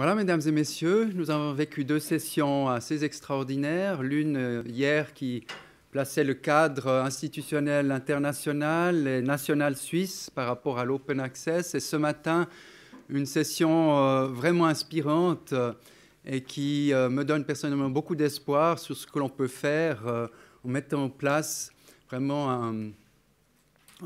Voilà, mesdames et messieurs, nous avons vécu deux sessions assez extraordinaires. L'une euh, hier qui plaçait le cadre institutionnel international et national suisse par rapport à l'open access. Et ce matin, une session euh, vraiment inspirante euh, et qui me donne personnellement beaucoup d'espoir sur ce que l'on peut faire en mettant en place vraiment un,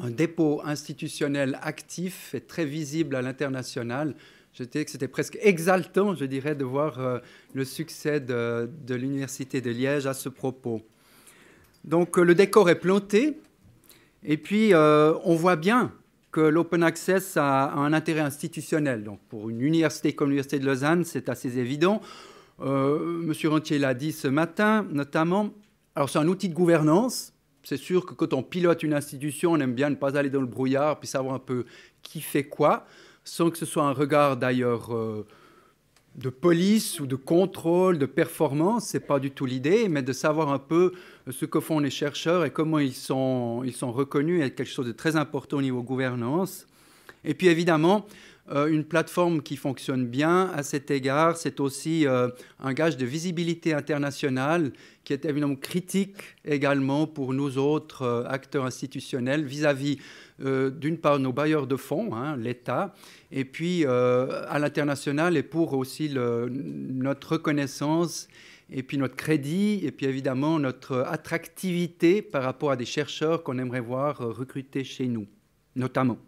un dépôt institutionnel actif et très visible à l'international je que c'était presque exaltant, je dirais, de voir euh, le succès de, l'Université de Liège à ce propos. Donc euh, le décor est planté, et puis euh, on voit bien que l'open access a, un intérêt institutionnel. Donc pour une université comme l'Université de Lausanne, c'est assez évident. Monsieur Rentier l'a dit ce matin, notamment. Alors c'est un outil de gouvernance, c'est sûr que quand on pilote une institution, on aime bien ne pas aller dans le brouillard, puis savoir un peu qui fait quoi sans que ce soit un regard d'ailleurs euh, de police ou de contrôle, de performance, c'est pas du tout l'idée, mais de savoir un peu ce que font les chercheurs et comment ils sont, ils sont reconnus est quelque chose de très important au niveau gouvernance. Et puis évidemment, euh, une plateforme qui fonctionne bien. À cet égard, c'est aussi euh, un gage de visibilité internationale qui est évidemment critique également pour nous autres euh, acteurs institutionnels vis-à-vis d'une part nos bailleurs de fonds, hein, l'État, et puis à l'international et pour aussi notre reconnaissance et puis notre crédit, et puis évidemment notre attractivité par rapport à des chercheurs qu'on aimerait voir recruter chez nous, notamment.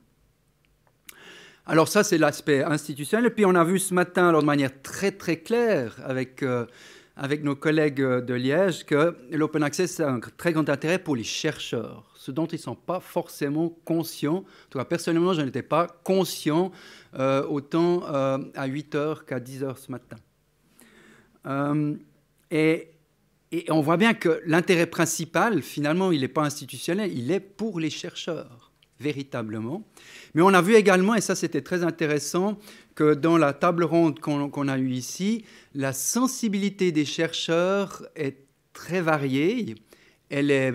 Alors ça, c'est l'aspect institutionnel. Et puis on a vu ce matin, de manière très très claire avec, euh, avec nos collègues euh, de Liège, que l'open access a un très grand intérêt pour les chercheurs, ce dont ils ne sont pas forcément conscients. En tout cas, personnellement, je n'étais pas conscient euh, autant à 8h qu'à 10h ce matin. et on voit bien que l'intérêt principal, finalement, il n'est pas institutionnel, il est pour les chercheurs véritablement. Mais on a vu également, et ça c'était très intéressant, que dans la table ronde qu'on a eue ici, la sensibilité des chercheurs est très variée, elle est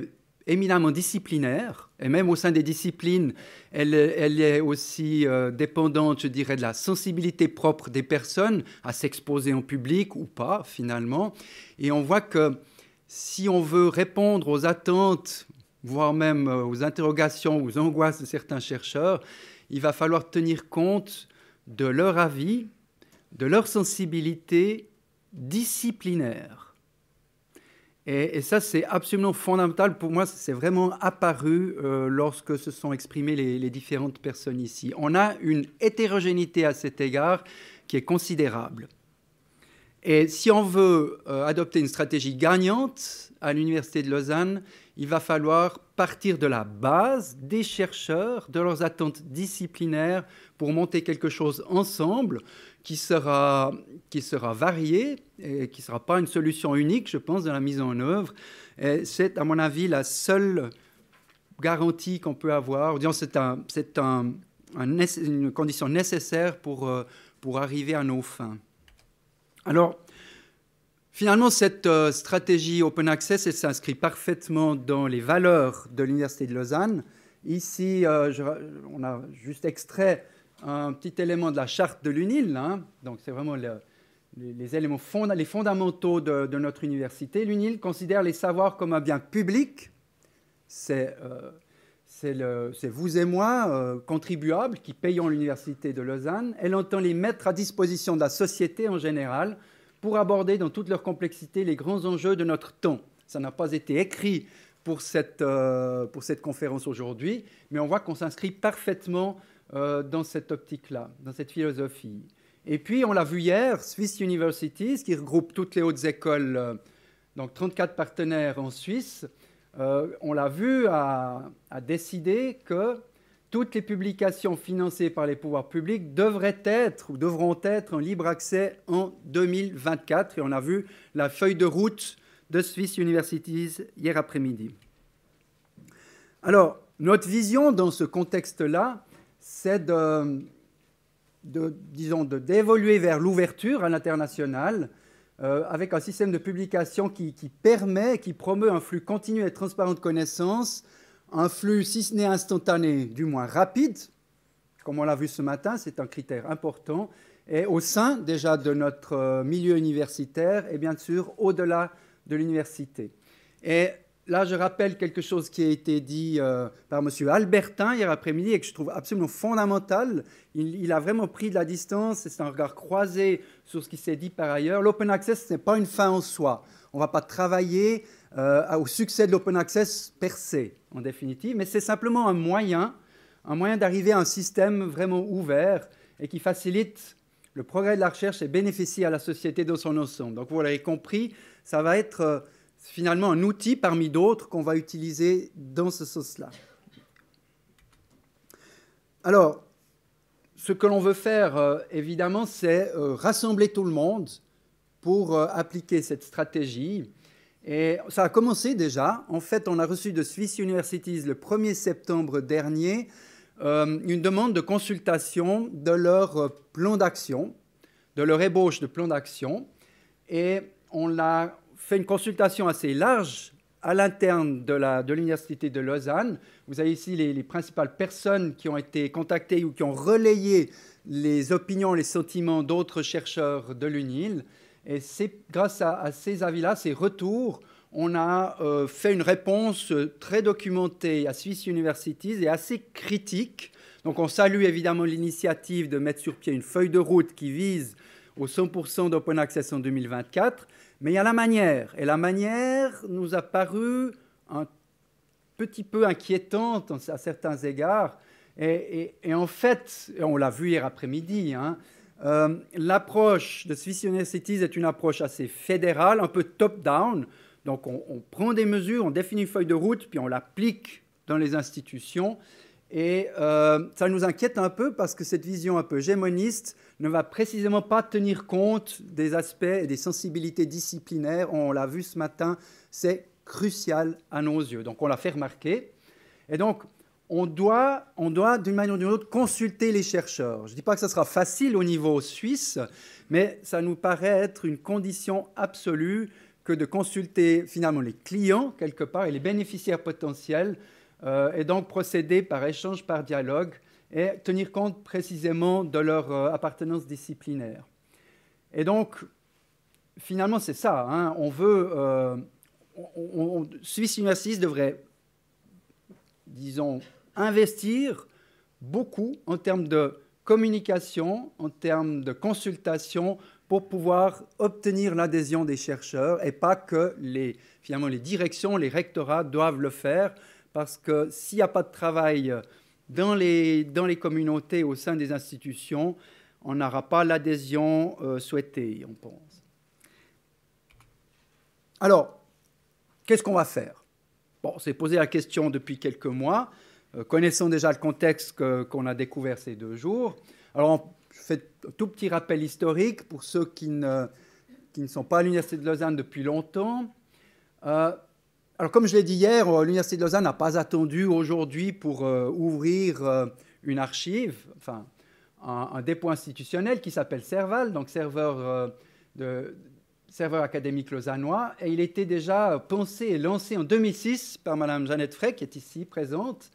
éminemment disciplinaire, et même au sein des disciplines, elle, est aussi euh, dépendante, je dirais, de la sensibilité propre des personnes à s'exposer en public ou pas, finalement. Et on voit que si on veut répondre aux attentes voire même euh, aux interrogations, aux angoisses de certains chercheurs, il va falloir tenir compte de leur avis, de leur sensibilité disciplinaire. Et, ça, c'est absolument fondamental pour moi, c'est vraiment apparu euh, lorsque se sont exprimées les, différentes personnes ici. On a une hétérogénéité à cet égard qui est considérable. Et si on veut euh, adopter une stratégie gagnante à l'Université de Lausanne, il va falloir partir de la base, des chercheurs, de leurs attentes disciplinaires pour monter quelque chose ensemble qui sera, qui sera varié et qui ne sera pas une solution unique, je pense, dans la mise en œuvre. C'est, à mon avis, la seule garantie qu'on peut avoir. C'est un, c'est un, une condition nécessaire pour, euh, pour arriver à nos fins. Alors, Finalement, cette euh, stratégie Open Access s'inscrit parfaitement dans les valeurs de l'Université de Lausanne. Ici, euh, on a juste extrait un petit élément de la charte de l'UNIL. Hein. donc, c'est vraiment les, éléments les fondamentaux de, notre université. L'UNIL considère les savoirs comme un bien public. C'est euh, vous et moi, contribuables, qui payons l'université de Lausanne. Elle entend les mettre à disposition de la société en général pour aborder dans toute leur complexité les grands enjeux de notre temps. Ça n'a pas été écrit pour cette, euh, pour cette conférence aujourd'hui, mais on voit qu'on s'inscrit parfaitement euh, dans cette optique-là, dans cette philosophie. Et puis, on l'a vu hier, Swiss Universities, qui regroupe toutes les hautes écoles, euh, donc 34 partenaires en Suisse, on l'a vu, à a décidé que toutes les publications financées par les pouvoirs publics devraient être ou devront être en libre accès en 2024. Et on a vu la feuille de route de Swiss Universities hier après-midi. Alors, notre vision dans ce contexte-là, c'est de, de, d'évoluer vers l'ouverture à l'international euh, avec un système de publication qui, permet, qui promeut un flux continu et transparent de connaissances un flux, si ce n'est instantané, du moins rapide, comme on l'a vu ce matin, c'est un critère important, et au sein déjà de notre euh, milieu universitaire et bien sûr au-delà de l'université. Et là, je rappelle quelque chose qui a été dit euh, par M. Albertin hier après-midi et que je trouve absolument fondamental. Il, il a vraiment pris de la distance et c'est un regard croisé sur ce qui s'est dit par ailleurs. L'open access, ce n'est pas une fin en soi. On ne va pas travailler euh, au succès de l'open access percé, en définitive, mais c'est simplement un moyen, un moyen d'arriver à un système vraiment ouvert et qui facilite le progrès de la recherche et bénéficie à la société dans son ensemble. Donc vous l'avez compris, ça va être euh, finalement un outil parmi d'autres qu'on va utiliser dans ce sens-là. Alors, ce que l'on veut faire, euh, évidemment, c'est rassembler tout le monde pour appliquer cette stratégie et ça a commencé déjà. En fait, on a reçu de Swiss Universities le 1er septembre dernier euh, une demande de consultation de leur euh, plan d'action, de leur ébauche de plan d'action. Et on a fait une consultation assez large à l'interne de l'Université de, Lausanne. Vous avez ici les, les, principales personnes qui ont été contactées ou qui ont relayé les opinions, les sentiments d'autres chercheurs de l'UNIL. Et c'est grâce à, ces avis-là, ces retours, on a euh, fait une réponse euh, très documentée à Swiss Universities et assez critique. Donc on salue évidemment l'initiative de mettre sur pied une feuille de route qui vise au 100% d'open access en 2024, mais il y a la manière. Et la manière nous a paru un petit peu inquiétante à certains égards. Et, et en fait, on l'a vu hier après-midi, hein, euh, l'approche de Swiss Universities est une approche assez fédérale, un peu top-down. Donc on, prend des mesures, on définit une feuille de route, puis on l'applique dans les institutions. Et euh, ça nous inquiète un peu parce que cette vision un peu gémoniste ne va précisément pas tenir compte des aspects et des sensibilités disciplinaires. On l'a vu ce matin, c'est crucial à nos yeux. Donc on l'a fait remarquer. Et donc on doit, on doit d'une manière ou d'une autre consulter les chercheurs. Je ne dis pas que ce sera facile au niveau suisse, mais ça nous paraît être une condition absolue que de consulter finalement les clients quelque part et les bénéficiaires potentiels, euh, et donc procéder par échange, par dialogue, et tenir compte précisément de leur euh, appartenance disciplinaire. Et donc, finalement, c'est ça. Hein. on veut... Euh, on, Suisse devrait, disons, investir beaucoup en termes de communication, en termes de consultation, pour pouvoir obtenir l'adhésion des chercheurs et pas que les, finalement, les directions, les rectorats doivent le faire, parce que s'il n'y a pas de travail dans les, communautés, au sein des institutions, on n'aura pas l'adhésion euh, souhaitée, on pense. Alors, qu'est-ce qu'on va faire Bon, s'est posé la question depuis quelques mois. Euh, connaissant déjà le contexte qu'on a découvert ces deux jours. Alors, je fais un tout petit rappel historique pour ceux qui ne, sont pas à l'Université de Lausanne depuis longtemps. Euh, alors, comme je l'ai dit hier, euh, l'Université de Lausanne n'a pas attendu aujourd'hui pour ouvrir une archive, enfin, un, dépôt institutionnel qui s'appelle Serval, donc serveur, serveur académique lausannois. Et il était déjà pensé et lancé en 2006 par Mme Jeannette Frey, qui est ici présente,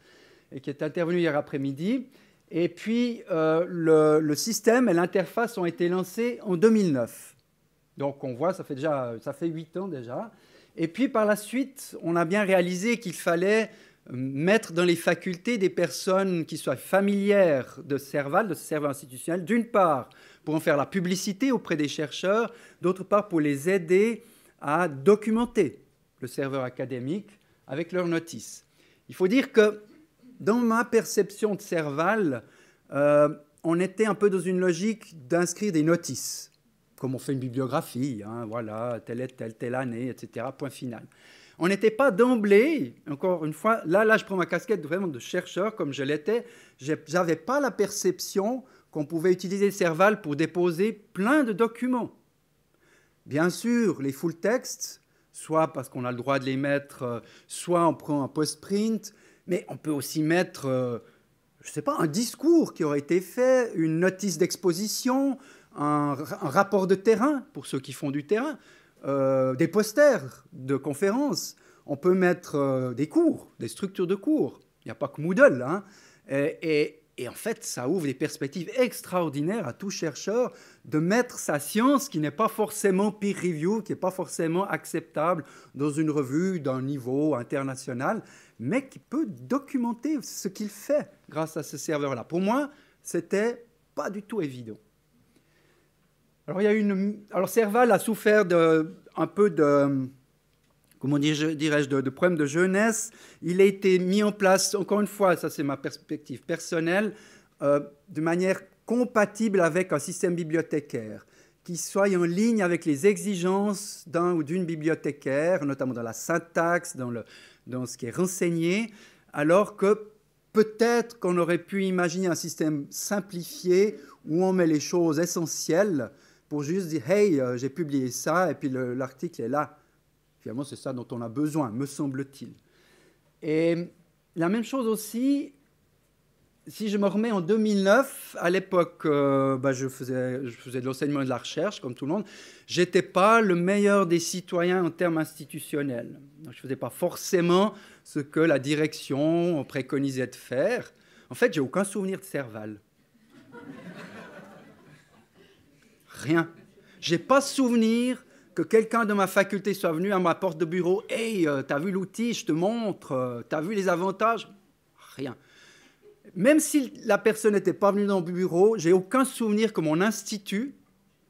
et qui est intervenu hier après-midi. Et puis, euh, le, système et l'interface ont été lancés en 2009. Donc, on voit, ça fait déjà, ça fait 8 ans déjà. Et puis, par la suite, on a bien réalisé qu'il fallait mettre dans les facultés des personnes qui soient familières de Serval, de ce serveur institutionnel, d'une part, pour en faire la publicité auprès des chercheurs, d'autre part, pour les aider à documenter le serveur académique avec leurs notices. Il faut dire que dans ma perception de Serval, euh, on était un peu dans une logique d'inscrire des notices, comme on fait une bibliographie, hein, voilà, telle est telle, telle année, etc., point final. On n'était pas d'emblée, encore une fois, là, là, je prends ma casquette vraiment de chercheur, comme je l'étais, j'avais pas la perception qu'on pouvait utiliser Serval pour déposer plein de documents. Bien sûr, les full texts, soit parce qu'on a le droit de les mettre, euh, soit on prend un post-print, mais on peut aussi mettre, euh, je ne sais pas, un discours qui aurait été fait, une notice d'exposition, un, rapport de terrain pour ceux qui font du terrain, euh, des posters de conférences. On peut mettre euh, des cours, des structures de cours. Il n'y a pas que Moodle. Hein. et, et en fait, ça ouvre des perspectives extraordinaires à tout chercheur de mettre sa science qui n'est pas forcément peer review, qui n'est pas forcément acceptable dans une revue d'un niveau international, mais qui peut documenter ce qu'il fait grâce à ce serveur-là. Pour moi, c'était pas du tout évident. Alors, il une... Alors Serval a souffert de, un peu de, comment dirais-je, de, de, problèmes de jeunesse. Il a été mis en place, encore une fois, ça c'est ma perspective personnelle, euh, de manière compatible avec un système bibliothécaire, qui soit en ligne avec les exigences d'un ou d'une bibliothécaire, notamment dans la syntaxe, dans, le, dans ce qui est renseigné, alors que peut-être qu'on aurait pu imaginer un système simplifié où on met les choses essentielles pour juste dire, hey, euh, j'ai publié ça, et puis l'article est là. Évidemment, c'est ça dont on a besoin, me semble-t-il. Et la même chose aussi, si je me remets en 2009, à l'époque, euh, bah, je, faisais, je, faisais, de l'enseignement et de la recherche, comme tout le monde. J'étais pas le meilleur des citoyens en termes institutionnels. Donc, je faisais pas forcément ce que la direction préconisait de faire. En fait, j'ai aucun souvenir de Serval. Rien. J'ai pas souvenir que quelqu'un de ma faculté soit venu à ma porte de bureau, Hey, euh, t'as vu l'outil, je te montre, euh, t'as vu les avantages Rien. Même si la personne n'était pas venue dans mon bureau, j'ai aucun souvenir que mon institut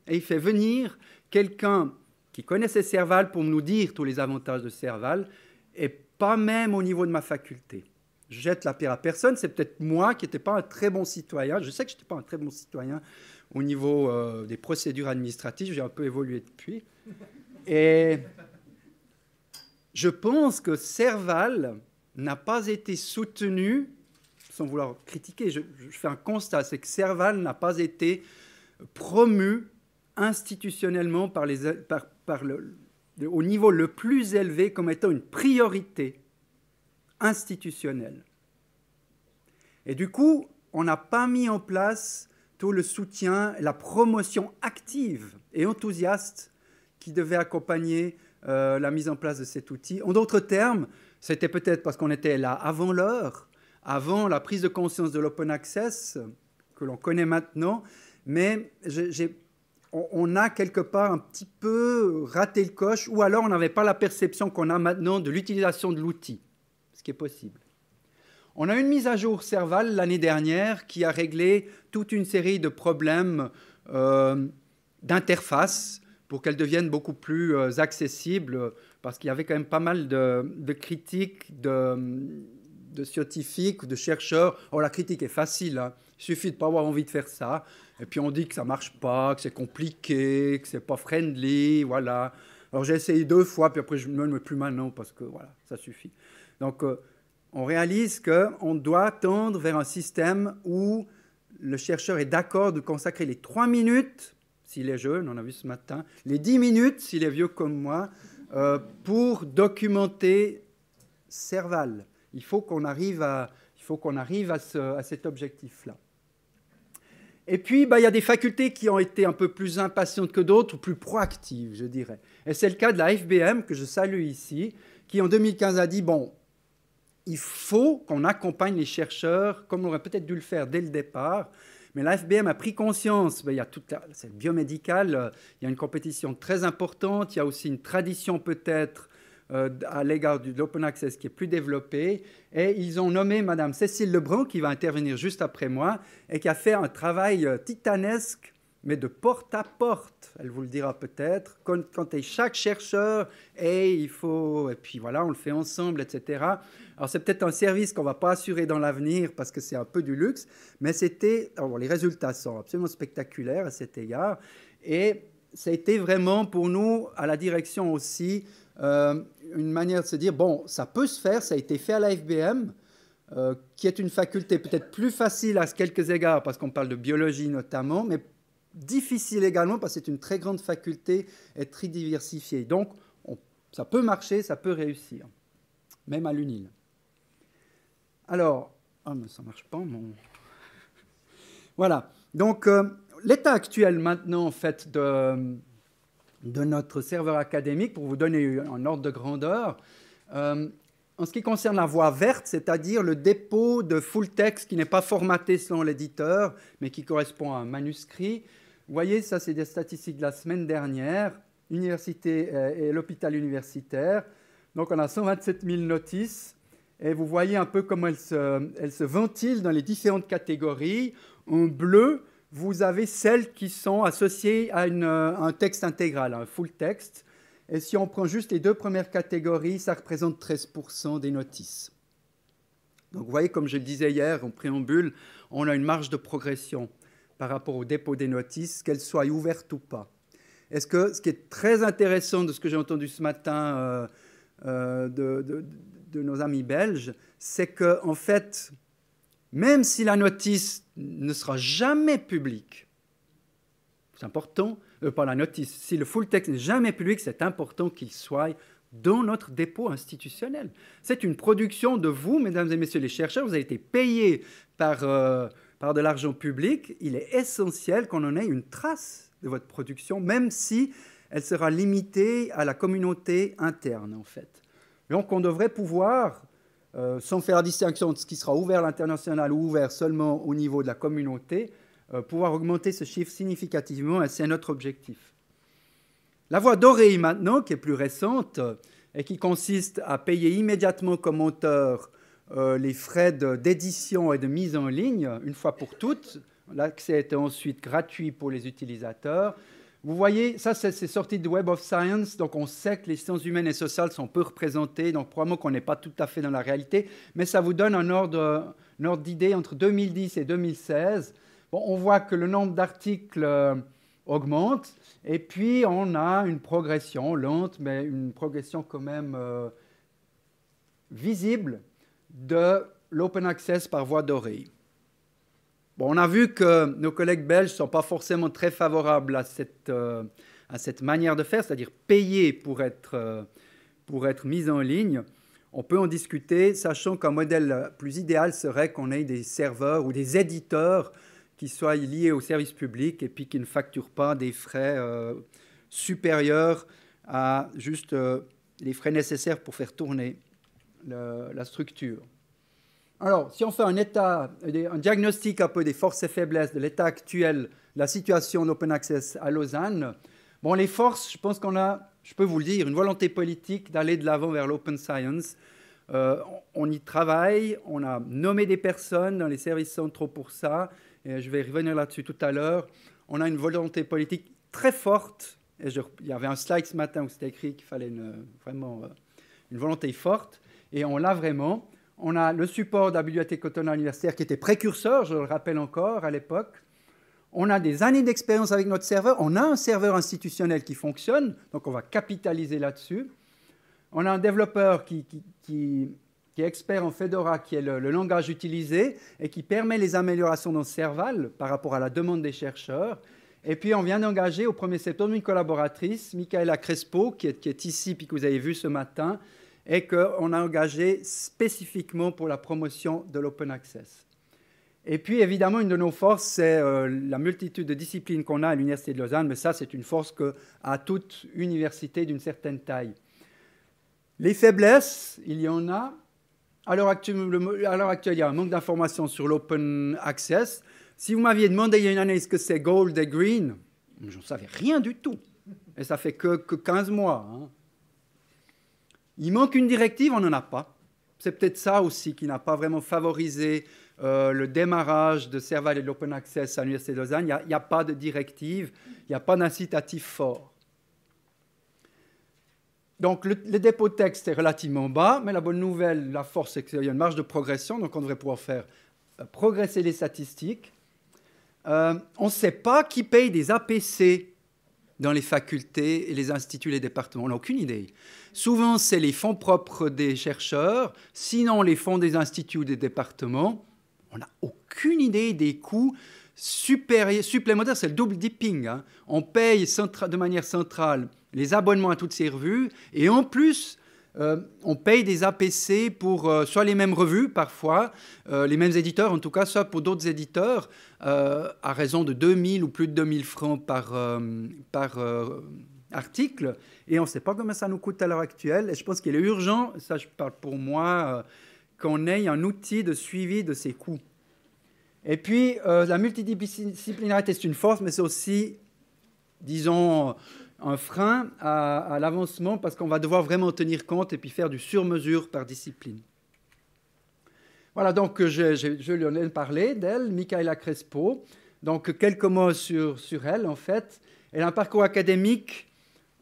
ait fait venir quelqu'un qui connaissait Serval pour nous dire tous les avantages de Serval, et pas même au niveau de ma faculté. Je jette la pierre à personne, c'est peut-être moi qui n'étais pas un très bon citoyen, je sais que je n'étais pas un très bon citoyen, au niveau euh, des procédures administratives. J'ai un peu évolué depuis. Et je pense que Serval n'a pas été soutenu, sans vouloir critiquer, je, fais un constat, c'est que Serval n'a pas été promu institutionnellement par les, au niveau le plus élevé comme étant une priorité institutionnelle. Et du coup, on n'a pas mis en place tout le soutien, la promotion active et enthousiaste qui devait accompagner euh, la mise en place de cet outil. En d'autres termes, c'était peut-être parce qu'on était là avant l'heure, avant la prise de conscience de l'open access que l'on connaît maintenant, mais on, a quelque part un petit peu raté le coche, ou alors on n'avait pas la perception qu'on a maintenant de l'utilisation de l'outil, ce qui est possible. On a une mise à jour Serval l'année dernière qui a réglé toute une série de problèmes euh, d'interface pour qu'elles deviennent beaucoup plus euh, accessibles, parce qu'il y avait quand même pas mal de, critiques de, scientifiques, de chercheurs. Oh, la critique est facile, hein. il suffit de ne pas avoir envie de faire ça. Et puis on dit que ça ne marche pas, que c'est compliqué, que c'est pas friendly, voilà. Alors j'ai essayé deux fois, puis après je me mets plus maintenant, parce que voilà, ça suffit. Donc... Euh, on réalise qu'on doit tendre vers un système où le chercheur est d'accord de consacrer les 3 minutes, s'il est jeune, on a vu ce matin, les 10 minutes, s'il est vieux comme moi, euh, pour documenter Serval. Il faut qu'on arrive à, il faut qu'on arrive à, cet objectif-là. Et puis, bah, il y a des facultés qui ont été un peu plus impatientes que d'autres, plus proactives, je dirais. Et c'est le cas de la FBM, que je salue ici, qui en 2015 a dit, bon, il faut qu'on accompagne les chercheurs, comme on aurait peut-être dû le faire dès le départ. Mais la FBM a pris conscience, ben, il y a toute cette biomédicale, euh, il y a une compétition très importante, il y a aussi une tradition peut-être euh, à l'égard de l'open access qui est plus développée. Et ils ont nommé Madame Cécile Lebrun, qui va intervenir juste après moi, et qui a fait un travail euh, titanesque mais de porte à porte. Elle vous le dira peut-être. Quand, chaque chercheur, et il faut, et puis voilà, on le fait ensemble, etc. Alors c'est peut-être un service qu'on va pas assurer dans l'avenir parce que c'est un peu du luxe, mais c'était, les résultats sont absolument spectaculaires à cet égard, et ça a été vraiment pour nous à la direction aussi euh, une manière de se dire bon, ça peut se faire, ça a été fait à la FBM. Euh, qui est une faculté peut-être plus facile à quelques égards, parce qu'on parle de biologie notamment, mais difficile également parce que c'est une très grande faculté et très diversifiée. Donc, ça peut marcher, ça peut réussir, même à l'UNIL. Alors, ah, ça ne marche pas, mon. voilà. Donc, euh, l'état actuel maintenant, en fait, de, notre serveur académique, pour vous donner un ordre de grandeur, euh, en ce qui concerne la voie verte, c'est-à-dire le dépôt de full text qui n'est pas formaté selon l'éditeur, mais qui correspond à un manuscrit, vous voyez, ça c'est des statistiques de la semaine dernière, université euh, et l'hôpital universitaire. Donc on a 127 000 notices et vous voyez un peu comment elles se, ventilent dans les différentes catégories. En bleu, vous avez celles qui sont associées à, euh, un texte intégral, un full texte. Et si on prend juste les deux premières catégories, ça représente 13% des notices. Donc vous voyez, comme je le disais hier en préambule, on a une marge de progression par rapport au dépôt des notices, qu'elles soient ouvertes ou pas. Est-ce que ce qui est très intéressant de ce que j'ai entendu ce matin euh, euh, de, nos amis belges, c'est que en fait, même si la notice ne sera jamais publique, c'est important, euh, pas la notice, si le full text n'est jamais public, c'est important qu'il soit dans notre dépôt institutionnel. C'est une production de vous, mesdames et messieurs les chercheurs, vous avez été payés par par de l'argent public, il est essentiel qu'on en ait une trace de votre production, même si elle sera limitée à la communauté interne, en fait. Donc on devrait pouvoir, euh, sans faire distinction de ce qui sera ouvert à l'international ou ouvert seulement au niveau de la communauté, euh, pouvoir augmenter ce chiffre significativement, et c'est notre objectif. La voie dorée maintenant, qui est plus récente, euh, et qui consiste à payer immédiatement comme auteur euh, les frais d'édition et de mise en ligne, une fois pour toutes. L'accès était ensuite gratuit pour les utilisateurs. Vous voyez, ça, c'est sorti de Web of Science, donc on sait que les sciences humaines et sociales sont peu représentées, donc probablement qu'on n'est pas tout à fait dans la réalité, mais ça vous donne un ordre, ordre d'idée entre 2010 et 2016. on voit que le nombre d'articles euh, augmente, et puis on a une progression lente, mais une progression quand même euh, visible de l'open access par voie dorée. on a vu que nos collègues belges ne sont pas forcément très favorables à cette, euh, à cette manière de faire, c'est-à-dire payer pour être, euh, pour être mis en ligne. On peut en discuter, sachant qu'un modèle plus idéal serait qu'on ait des serveurs ou des éditeurs qui soient liés au service public et puis qui ne facturent pas des frais euh, supérieurs à juste les frais nécessaires pour faire tourner la structure. Alors, si on fait un, état, un diagnostic un peu des forces et faiblesses de l'état actuel, la situation d'Open Access à Lausanne, bon, les forces, je pense qu'on a, je peux vous le dire, une volonté politique d'aller de l'avant vers l'Open Science. Euh, on y travaille, on a nommé des personnes dans les services centraux pour ça, et je vais revenir là-dessus tout à l'heure. On a une volonté politique très forte, et il y avait un slide ce matin où c'était écrit qu'il fallait vraiment euh, une volonté forte. Et on l'a vraiment. On a le support de la bibliothèque autonome universitaire qui était précurseur, je le rappelle encore, à l'époque. On a des années d'expérience avec notre serveur. On a un serveur institutionnel qui fonctionne, donc on va capitaliser là-dessus. On a un développeur qui, est expert en Fedora, qui est le, langage utilisé et qui permet les améliorations dans Serval par rapport à la demande des chercheurs. Et puis, on vient d'engager au 1er septembre une collaboratrice, Michaela Crespo, qui est, qui est ici, puis que vous avez vu ce matin, et qu'on a engagé spécifiquement pour la promotion de l'open access. Et puis, évidemment, une de nos forces, c'est euh, la multitude de disciplines qu'on a à l'Université de Lausanne, mais ça, c'est une force qu'a toute université d'une certaine taille. Les faiblesses, il y en a. À l'heure actuelle, il y a un manque d'informations sur l'open access. Si vous m'aviez demandé il y a une année ce que c'est gold et green, je n'en savais rien du tout. Et ça fait que, que 15 mois. Hein. Il manque une directive, on n'en a pas. C'est peut-être ça aussi qui n'a pas vraiment favorisé euh, le démarrage de Serval et de l'Open Access à l'Université de Lausanne. Il n'y a, pas de directive, il n'y a pas d'incitatif fort. Donc le, dépôt de texte est relativement bas, mais la bonne nouvelle, la force, c'est qu'il y a une marge de progression, donc on devrait pouvoir faire euh, progresser les statistiques. Euh, on ne sait pas qui paye des APC dans les facultés les instituts, les départements. On n'a aucune idée. Souvent, c'est les fonds propres des chercheurs, sinon les fonds des instituts ou des départements. On n'a aucune idée des coûts supplémentaires. C'est le double dipping. Hein. On paye de manière centrale les abonnements à toutes ces revues et en plus, euh, on paye des APC pour euh, soit les mêmes revues parfois, euh, les mêmes éditeurs en tout cas, soit pour d'autres éditeurs, à raison de 2000 ou plus de 2000 francs par, par article. Et on ne sait pas comment ça nous coûte à l'heure actuelle. Et je pense qu'il est urgent, ça je parle pour moi, qu'on ait un outil de suivi de ces coûts. Et puis, la multidisciplinarité, c'est une force, mais c'est aussi, disons, un frein à, l'avancement parce qu'on va devoir vraiment tenir compte et puis faire du sur-mesure par discipline. Voilà, donc je, lui en ai parlé d'elle, Michaela Crespo. Donc quelques mots sur, sur elle, en fait. Elle a un parcours académique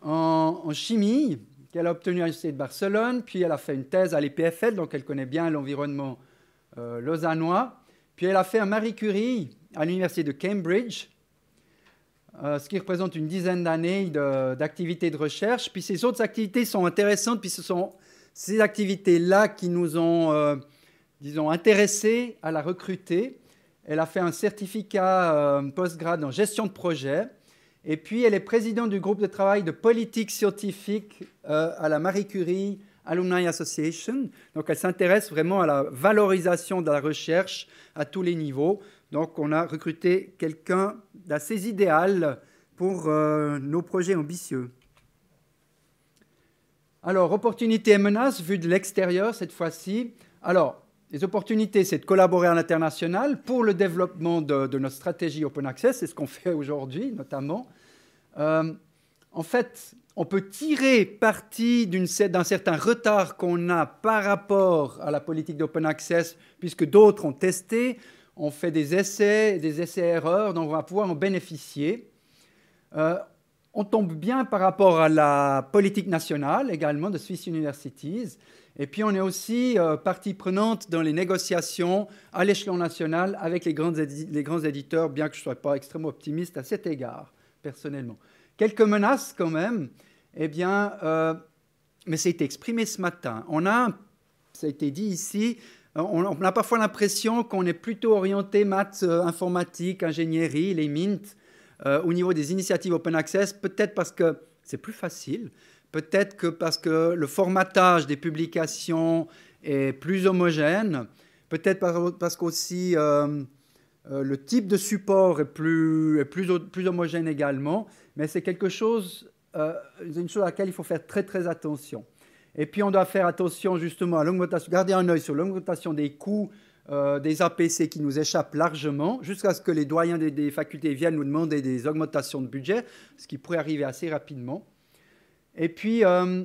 en, chimie qu'elle a obtenu à l'Université de Barcelone, puis elle a fait une thèse à l'EPFL, donc elle connaît bien l'environnement euh, lausannois. Puis elle a fait un Marie Curie à l'Université de Cambridge, euh, ce qui représente une dizaine d'années d'activités de, recherche. Puis ces autres activités sont intéressantes, puis ce sont ces activités-là qui nous ont, euh, disons, intéressés à la recruter. Elle a fait un certificat euh, postgrad en gestion de projet. Et puis, elle est présidente du groupe de travail de politique scientifique à la Marie Curie Alumni Association. Donc, elle s'intéresse vraiment à la valorisation de la recherche à tous les niveaux. Donc, on a recruté quelqu'un d'assez idéal pour euh, nos projets ambitieux. Alors, opportunités et menaces vues de l'extérieur cette fois-ci. Alors, les opportunités, c'est de collaborer à l'international pour le développement de, notre stratégie Open Access, c'est ce qu'on fait aujourd'hui notamment. Euh, en fait, on peut tirer parti d'un certain retard qu'on a par rapport à la politique d'open access, puisque d'autres ont testé, on fait des essais, des essais-erreurs, donc on va pouvoir en bénéficier. Euh, on tombe bien par rapport à la politique nationale également de Swiss Universities. Et puis on est aussi euh, partie prenante dans les négociations à l'échelon national avec les, grands éditeurs, bien que je ne sois pas extrêmement optimiste à cet égard, personnellement. Quelques menaces quand même, eh bien, euh, mais ça a été exprimé ce matin. On a, ça a été dit ici, euh, on, a parfois l'impression qu'on est plutôt orienté maths, euh, informatique, ingénierie, les MINT, euh, au niveau des initiatives open access, peut-être parce que c'est plus facile, peut-être que parce que le formatage des publications est plus homogène, peut-être parce, qu'aussi le type de support est plus, plus homogène également, mais c'est quelque chose, une chose à laquelle il faut faire très très attention. Et puis on doit faire attention justement à l'augmentation, garder un œil sur l'augmentation des coûts euh, des APC qui nous échappent largement, jusqu'à ce que les doyens des, facultés viennent nous demander des augmentations de budget, ce qui pourrait arriver assez rapidement. Et puis, euh,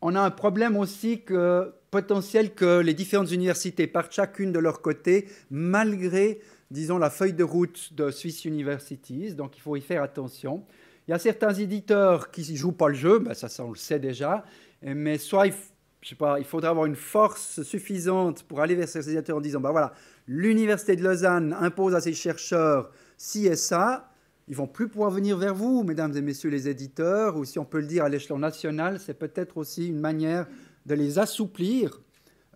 on a un problème aussi que, potentiel que les différentes universités partent chacune de leur côté, malgré, disons, la feuille de route de Swiss Universities, donc il faut y faire attention. Il y a certains éditeurs qui ne jouent pas le jeu, ben, ça on le sait déjà, mais soit il, je sais pas, il faudra avoir une force suffisante pour aller vers ces éditeurs en disant, bah voilà, l'université de Lausanne impose à ses chercheurs ci et ça, ils vont plus pouvoir venir vers vous, mesdames et messieurs les éditeurs, ou si on peut le dire à l'échelon national, c'est peut-être aussi une manière de les assouplir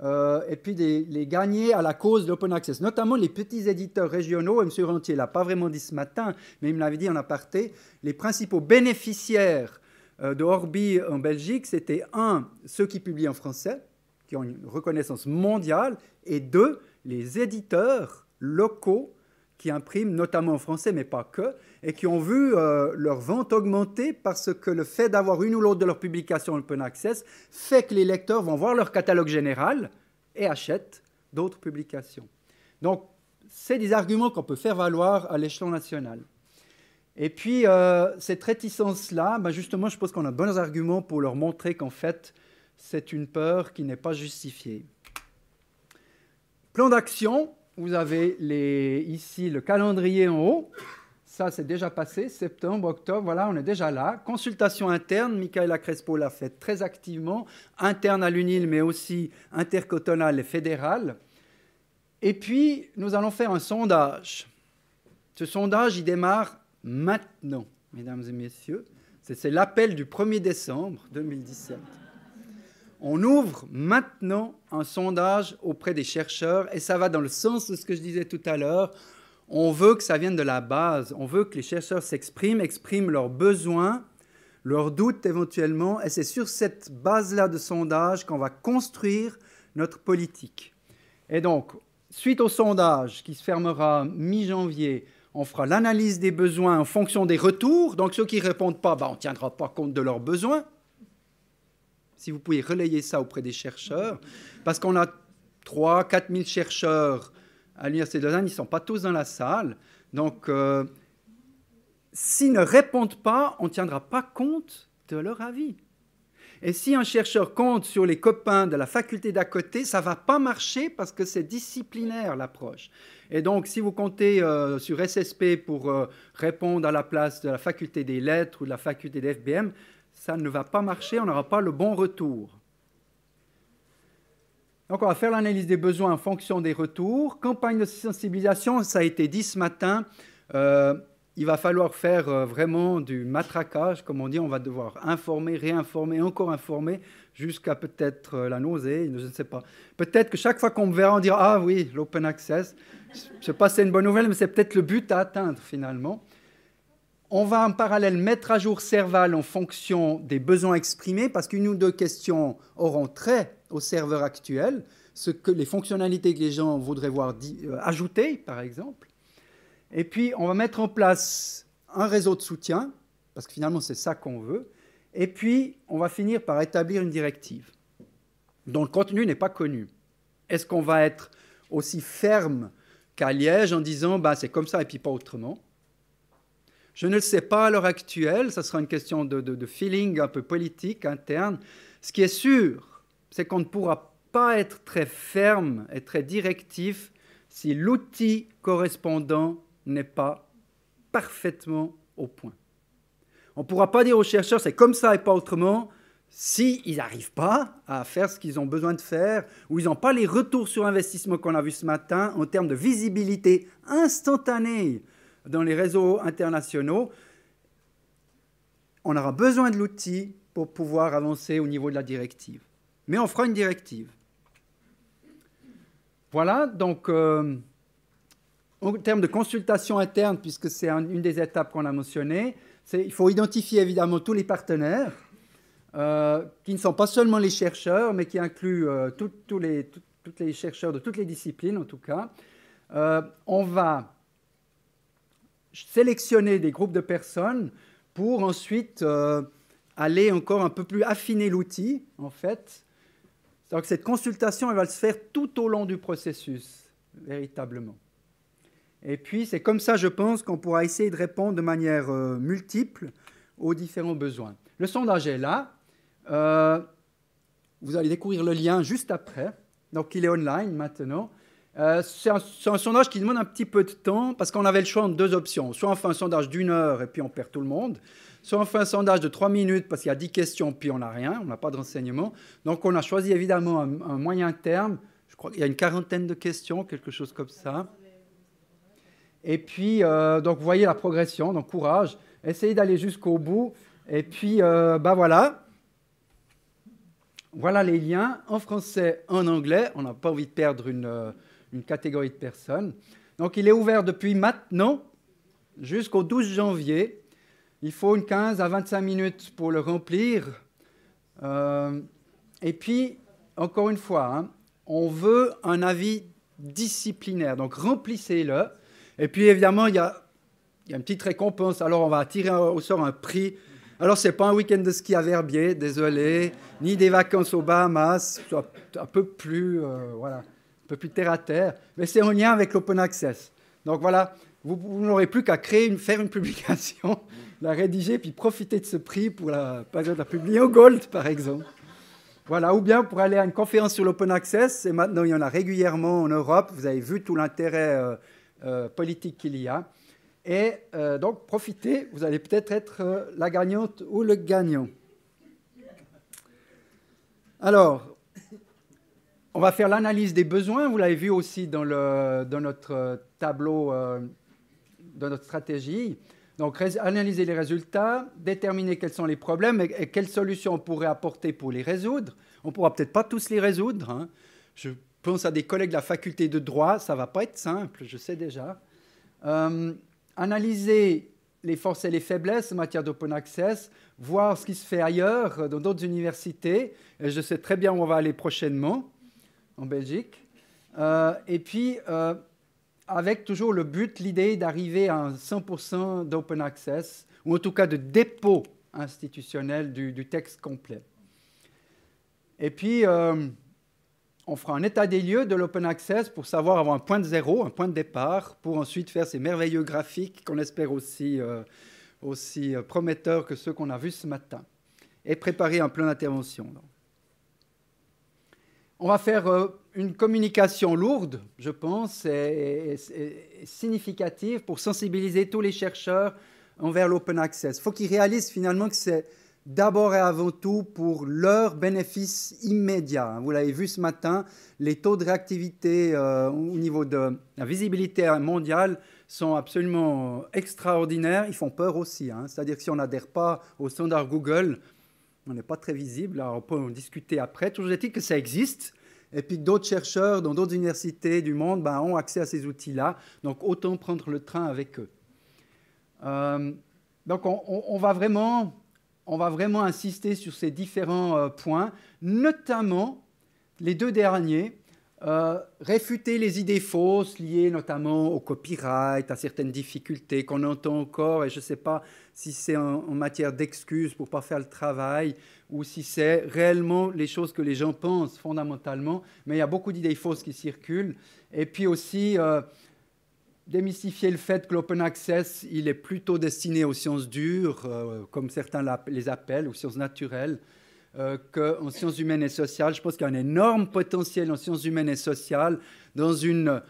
euh, et puis de les gagner à la cause de l'open access, notamment les petits éditeurs régionaux, et M. Rentier l'a pas vraiment dit ce matin, mais il me l'avait dit en aparté, les principaux bénéficiaires euh, de Orbi en Belgique, c'était un, ceux qui publient en français, qui ont une reconnaissance mondiale, et deux, les éditeurs locaux qui impriment notamment en français, mais pas que, et qui ont vu euh, leur vente augmenter parce que le fait d'avoir une ou l'autre de leurs publications open access fait que les lecteurs vont voir leur catalogue général et achètent d'autres publications. Donc, c'est des arguments qu'on peut faire valoir à l'échelon national. Et puis, euh, cette réticence-là, bah, justement, je pense qu'on a de bons arguments pour leur montrer qu'en fait, c'est une peur qui n'est pas justifiée. Plan d'action, vous avez les, ici le calendrier en haut. Ça, c'est déjà passé, septembre, octobre, voilà, on est déjà là. Consultation interne, Michaela Crespo l'a fait très activement, interne à l'UNIL, mais aussi intercotonale et fédérale. Et puis, nous allons faire un sondage. Ce sondage, il démarre maintenant, mesdames et messieurs. C'est l'appel du 1er décembre 2017. On ouvre maintenant un sondage auprès des chercheurs et ça va dans le sens de ce que je disais tout à l'heure. On veut que ça vienne de la base. On veut que les chercheurs s'expriment, expriment leurs besoins, leurs doutes éventuellement. Et c'est sur cette base-là de sondage qu'on va construire notre politique. Et donc, suite au sondage qui se fermera mi-janvier, on fera l'analyse des besoins en fonction des retours. Donc ceux qui ne répondent pas, bah, on ne tiendra pas compte de leurs besoins. Si vous pouvez relayer ça auprès des chercheurs, parce qu'on a 3 4 000 chercheurs à l'Université de Lausanne, ils ne sont pas tous dans la salle. Donc euh, s'ils ne répondent pas, on ne tiendra pas compte de leur avis. Et si un chercheur compte sur les copains de la faculté d'à côté, ça va pas marcher parce que c'est disciplinaire l'approche. Et donc, si vous comptez euh, sur SSP pour euh, répondre à la place de la faculté des lettres ou de la faculté des FBM, ça ne va pas marcher, on n'aura pas le bon retour. Donc, on va faire l'analyse des besoins en fonction des retours. Campagne de sensibilisation, ça a été dit ce matin. Euh, il va falloir faire vraiment du matraquage, comme on dit, on va devoir informer, réinformer, encore informer, jusqu'à peut-être la nausée, je ne sais pas. Peut-être que chaque fois qu'on me verra, on dira Ah oui, l'open access. Je ne sais pas si c'est une bonne nouvelle, mais c'est peut-être le but à atteindre finalement. On va en parallèle mettre à jour Serval en fonction des besoins exprimés, parce qu'une ou deux questions auront trait au serveur actuel, ce que les fonctionnalités que les gens voudraient voir euh, ajoutées, par exemple. Et puis, on va mettre en place un réseau de soutien, parce que finalement, c'est ça qu'on veut. Et puis, on va finir par établir une directive dont le contenu n'est pas connu. Est-ce qu'on va être aussi ferme à Liège en disant bah, c'est comme ça et puis pas autrement. Je ne le sais pas à l'heure actuelle, ça sera une question de, de feeling un peu politique interne. Ce qui est sûr, c'est qu'on ne pourra pas être très ferme et très directif si l'outil correspondant n'est pas parfaitement au point. On ne pourra pas dire aux chercheurs c'est comme ça et pas autrement, s'ils n'arrivent pas à faire ce qu'ils ont besoin de faire, ou ils n'ont pas les retours sur investissement qu'on a vu ce matin en termes de visibilité instantanée dans les réseaux internationaux, on aura besoin de l'outil pour pouvoir avancer au niveau de la directive. Mais on fera une directive. Voilà, donc euh, en termes de consultation interne, puisque c'est une des étapes qu'on a mentionnées, il faut identifier évidemment tous les partenaires euh, qui ne sont pas seulement les chercheurs, mais qui incluent euh, tous les, toutes les chercheurs de toutes les disciplines, en tout cas. Euh, on va sélectionner des groupes de personnes pour ensuite aller encore un peu plus affiner l'outil, en fait. Donc cette consultation, elle va se faire tout au long du processus, véritablement. Et puis, c'est comme ça, je pense, qu'on pourra essayer de répondre de manière multiple aux différents besoins. Le sondage est là, euh, vous allez découvrir le lien juste après. Donc, il est online maintenant. Euh, c'est un, sondage qui demande un petit peu de temps parce qu'on avait le choix entre deux options. Soit on fait un sondage d'une heure et puis on perd tout le monde. Soit on fait un sondage de trois minutes parce qu'il y a dix questions puis on n'a rien, on n'a pas de Donc on a choisi évidemment un, moyen terme. Je crois qu'il y a une quarantaine de questions, quelque chose comme ça. Et puis, euh, donc vous voyez la progression, donc courage. Essayez d'aller jusqu'au bout. Et puis, ben bah voilà, voilà les liens en français, en anglais. On n'a pas envie de perdre une, euh, catégorie de personnes. Donc il est ouvert depuis maintenant jusqu'au 12 janvier. Il faut une 15 à 25 minutes pour le remplir. Euh, et puis, encore une fois, hein, on veut un avis disciplinaire. Donc remplissez-le. Et puis évidemment, il y a, il y a une petite récompense. Alors on va tirer au sort un prix alors, c'est pas un week-end de ski à Verbier, désolé, ni des vacances au Bahamas, un peu plus, euh, voilà, un peu plus terre à terre, mais c'est en lien avec l'open access. Donc voilà, vous, n'aurez plus qu'à créer faire une publication, la rédiger, puis profiter de ce prix pour la, publier au Gold, par exemple. Voilà, ou bien pour aller à une conférence sur l'open access, et maintenant il y en a régulièrement en Europe, vous avez vu tout l'intérêt euh, euh, politique qu'il y a. Et euh, donc, profitez, vous allez peut-être être, euh, la gagnante ou le gagnant. Alors, on va faire l'analyse des besoins. Vous l'avez vu aussi dans, le, notre euh, tableau, dans notre stratégie. Donc, analyser les résultats, déterminer quels sont les problèmes et, quelles solutions on pourrait apporter pour les résoudre. On ne pourra peut-être pas tous les résoudre. Hein. Je pense à des collègues de la faculté de droit, ça ne va pas être simple, je sais déjà analyser les forces et les faiblesses en matière d'open access, voir ce qui se fait ailleurs, euh, dans d'autres universités. Et je sais très bien où on va aller prochainement, en Belgique. Euh, et puis, euh, avec toujours le but, l'idée d'arriver à 100% d'open access, ou en tout cas de dépôt institutionnel du, texte complet. Et puis, on fera un état des lieux de l'open access pour savoir avoir un point de zéro, un point de départ, pour ensuite faire ces merveilleux graphiques qu'on espère aussi, euh, aussi euh, prometteurs que ceux qu'on a vus ce matin, et préparer un plan d'intervention. On va faire euh, une communication lourde, je pense, et, significative pour sensibiliser tous les chercheurs envers l'open access. Il faut qu'ils réalisent finalement que c'est d'abord et avant tout pour leur bénéfice immédiat. Hein, vous l'avez vu ce matin, les taux de réactivité euh, au niveau de la visibilité mondiale sont absolument extraordinaires. Ils font peur aussi. Hein. C'est-à-dire que si on n'adhère pas au standard Google, on n'est pas très visible. on peut en discuter après. Toujours est-il que ça existe et puis d'autres chercheurs dans d'autres universités du monde ben, ont accès à ces outils-là. Donc autant prendre le train avec eux. Euh, donc on, va vraiment on va vraiment insister sur ces différents euh, points, notamment les deux derniers, euh, réfuter les idées fausses liées notamment au copyright, à certaines difficultés qu'on entend encore, et je ne sais pas si c'est en, matière d'excuses pour ne pas faire le travail, ou si c'est réellement les choses que les gens pensent fondamentalement, mais il y a beaucoup d'idées fausses qui circulent, et puis aussi... Euh, démystifier le fait que l'open access, il est plutôt destiné aux sciences dures, euh, comme certains les appellent, aux sciences naturelles, euh, qu'en sciences humaines et sociales. Je pense qu'il y a un énorme potentiel en sciences humaines et sociales, dans une,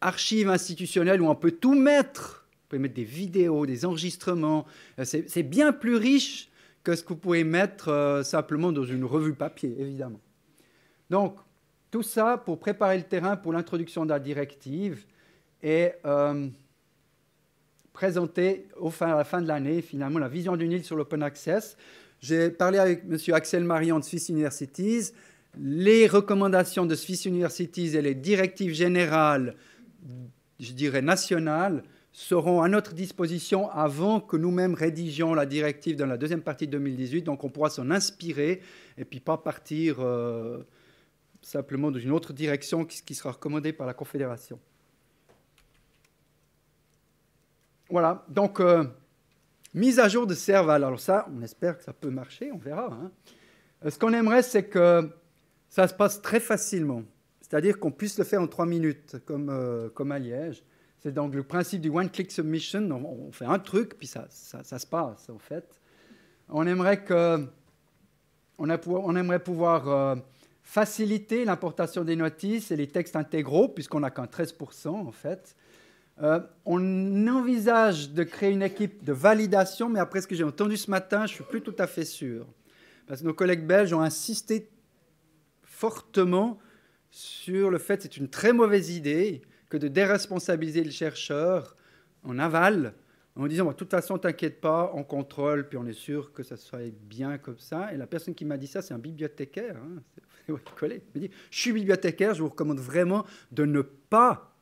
archive institutionnelle où on peut tout mettre. Vous pouvez mettre des vidéos, des enregistrements. Euh, c'est bien plus riche que ce que vous pouvez mettre simplement dans une revue papier, évidemment. Donc, tout ça pour préparer le terrain pour l'introduction de la directive et euh, présenter au fin, à la fin de l'année finalement la vision du Nil sur l'open access. J'ai parlé avec M. Axel Marion de Swiss Universities. Les recommandations de Swiss Universities et les directives générales, je dirais nationales, seront à notre disposition avant que nous-mêmes rédigions la directive dans la deuxième partie de 2018. Donc on pourra s'en inspirer et puis pas partir euh, simplement dans une autre direction qui sera recommandée par la Confédération. Voilà, donc euh, mise à jour de Serval. Alors ça, on espère que ça peut marcher, on verra. Hein. Euh, ce qu'on aimerait, c'est que ça se passe très facilement, c'est-à-dire qu'on puisse le faire en trois minutes, comme, euh, à Liège. C'est donc le principe du one-click submission. On, fait un truc, puis ça, ça, se passe, en fait. On aimerait, aimerait pouvoir faciliter l'importation des notices et les textes intégraux, puisqu'on n'a qu'un 13%, en fait. Euh, on envisage de créer une équipe de validation, mais après ce que j'ai entendu ce matin, je suis plus tout à fait sûr. Parce que nos collègues belges ont insisté fortement sur le fait que c'est une très mauvaise idée que de déresponsabiliser le chercheur en aval, en disant, bah, de toute façon, t'inquiète pas, on contrôle, puis on est sûr que ça soit bien comme ça. Et la personne qui m'a dit ça, c'est un bibliothécaire. Hein, je suis bibliothécaire, je vous recommande vraiment de ne pas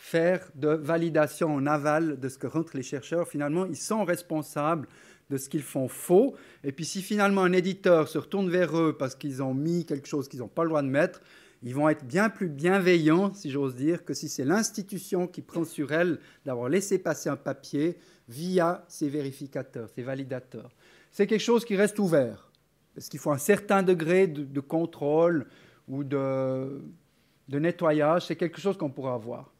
faire de validation en aval de ce que rentrent les chercheurs. Finalement, ils sont responsables de ce qu'ils font faux. Et puis si finalement un éditeur se retourne vers eux parce qu'ils ont mis quelque chose qu'ils n'ont pas le droit de mettre, ils vont être bien plus bienveillants, si j'ose dire, que si c'est l'institution qui prend sur elle d'avoir laissé passer un papier via ses vérificateurs, ses validateurs. C'est quelque chose qui reste ouvert, parce qu'il faut un certain degré de, contrôle ou de nettoyage, c'est quelque chose qu'on pourra avoir.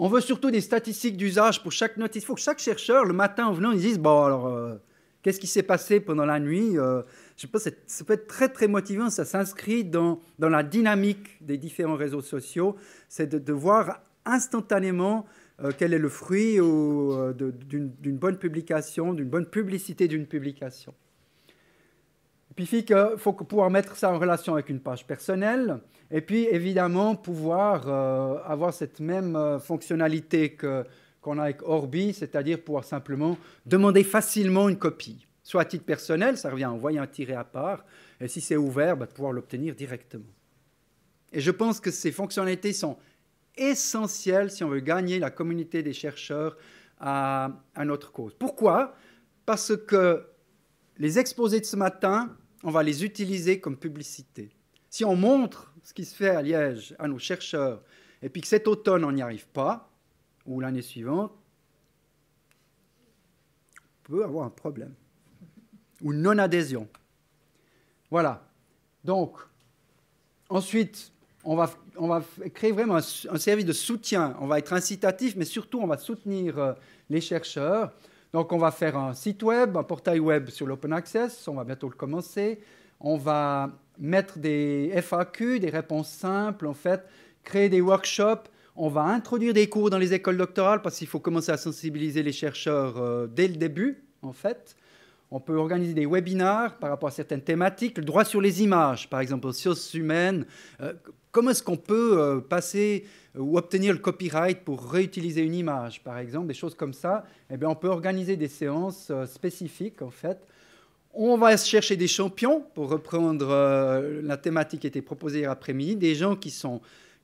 On veut surtout des statistiques d'usage pour chaque note. Il faut que chaque chercheur, le matin en venant, ils dise, Bon, alors, euh, qu'est-ce qui s'est passé pendant la nuit euh, Je pense pas, ça peut être très, très motivant. Ça s'inscrit dans, la dynamique des différents réseaux sociaux. C'est de, voir instantanément euh, quel est le fruit d'une bonne publication, d'une bonne publicité d'une publication il faut pouvoir mettre ça en relation avec une page personnelle et puis évidemment pouvoir euh, avoir cette même euh, fonctionnalité qu'on a avec Orbi, c'est-à-dire pouvoir simplement demander facilement une copie. Soit à titre personnel, ça revient à envoyer un tiré à part, et si c'est ouvert, bah, pouvoir l'obtenir directement. Et je pense que ces fonctionnalités sont essentielles si on veut gagner la communauté des chercheurs à, à notre cause. Pourquoi Parce que les exposés de ce matin on va les utiliser comme publicité. Si on montre ce qui se fait à Liège à nos chercheurs, et puis que cet automne, on n'y arrive pas, ou l'année suivante, on peut avoir un problème. Ou non-adhésion. Voilà. Donc, ensuite, on va, créer vraiment un, service de soutien. On va être incitatif, mais surtout, on va soutenir euh, les chercheurs. Donc on va faire un site web, un portail web sur l'open access, on va bientôt le commencer. On va mettre des FAQ, des réponses simples en fait, créer des workshops. On va introduire des cours dans les écoles doctorales parce qu'il faut commencer à sensibiliser les chercheurs euh, dès le début en fait. On peut organiser des webinaires par rapport à certaines thématiques, le droit sur les images, par exemple, aux sciences humaines. Euh, comment est-ce qu'on peut euh, passer euh, ou obtenir le copyright pour réutiliser une image, par exemple, des choses comme ça Eh bien, on peut organiser des séances spécifiques, en fait. On va chercher des champions, pour reprendre la thématique qui était proposée hier après-midi, des gens qui sont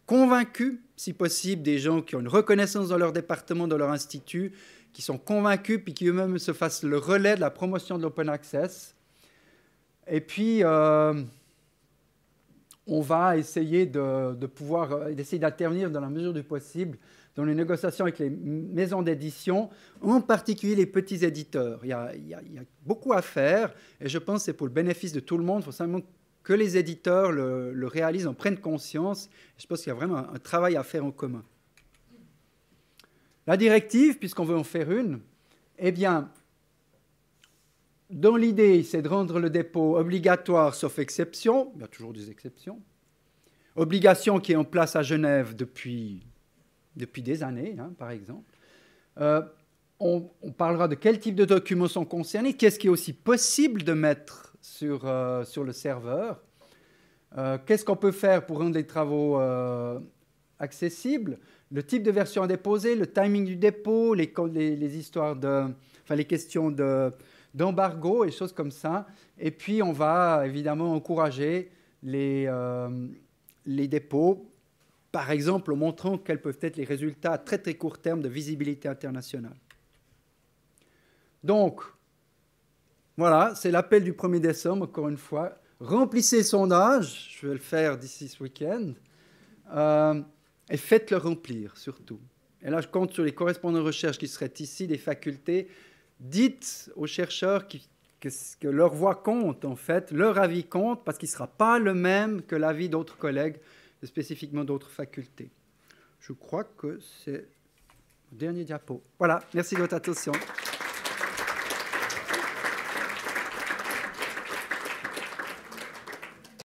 convaincus, si possible, des gens qui ont une reconnaissance dans leur département, dans leur institut, qui sont convaincus puis qui eux-mêmes se fassent le relais de la promotion de l'open access. Et puis, euh, on va essayer de, pouvoir, euh, d'essayer d'intervenir dans la mesure du possible dans les négociations avec les maisons d'édition, en particulier les petits éditeurs. Il y, a, beaucoup à faire et je pense que c'est pour le bénéfice de tout le monde. Il faut simplement que les éditeurs le, le réalisent, en prennent conscience. Je pense qu'il y a vraiment un travail à faire en commun. La directive, puisqu'on veut en faire une, eh bien, dont l'idée, c'est de rendre le dépôt obligatoire sauf exception, il y a toujours des exceptions, obligation qui est en place à Genève depuis, des années, hein, par exemple. Euh, on, parlera de quel type de documents sont concernés, qu'est-ce qui est aussi possible de mettre sur, euh, le serveur, euh, qu'est-ce qu'on peut faire pour rendre les travaux accessibles le type de version à déposer, le timing du dépôt, les, histoires de, les questions de, d'embargo et choses comme ça. Et puis, on va évidemment encourager les, euh, les dépôts, par exemple, en montrant quels peuvent être les résultats à très très court terme de visibilité internationale. Donc, voilà, c'est l'appel du 1er décembre, encore une fois. Remplissez le sondage, je vais le faire d'ici ce week-end. Euh, et faites-le remplir, surtout. Et là, je compte sur les correspondants de recherche qui seraient ici, des facultés. Dites aux chercheurs que, leur voix compte, en fait, leur avis compte, parce qu'il ne sera pas le même que l'avis d'autres collègues, spécifiquement d'autres facultés. Je crois que c'est le dernier diapo. Voilà, merci de votre attention.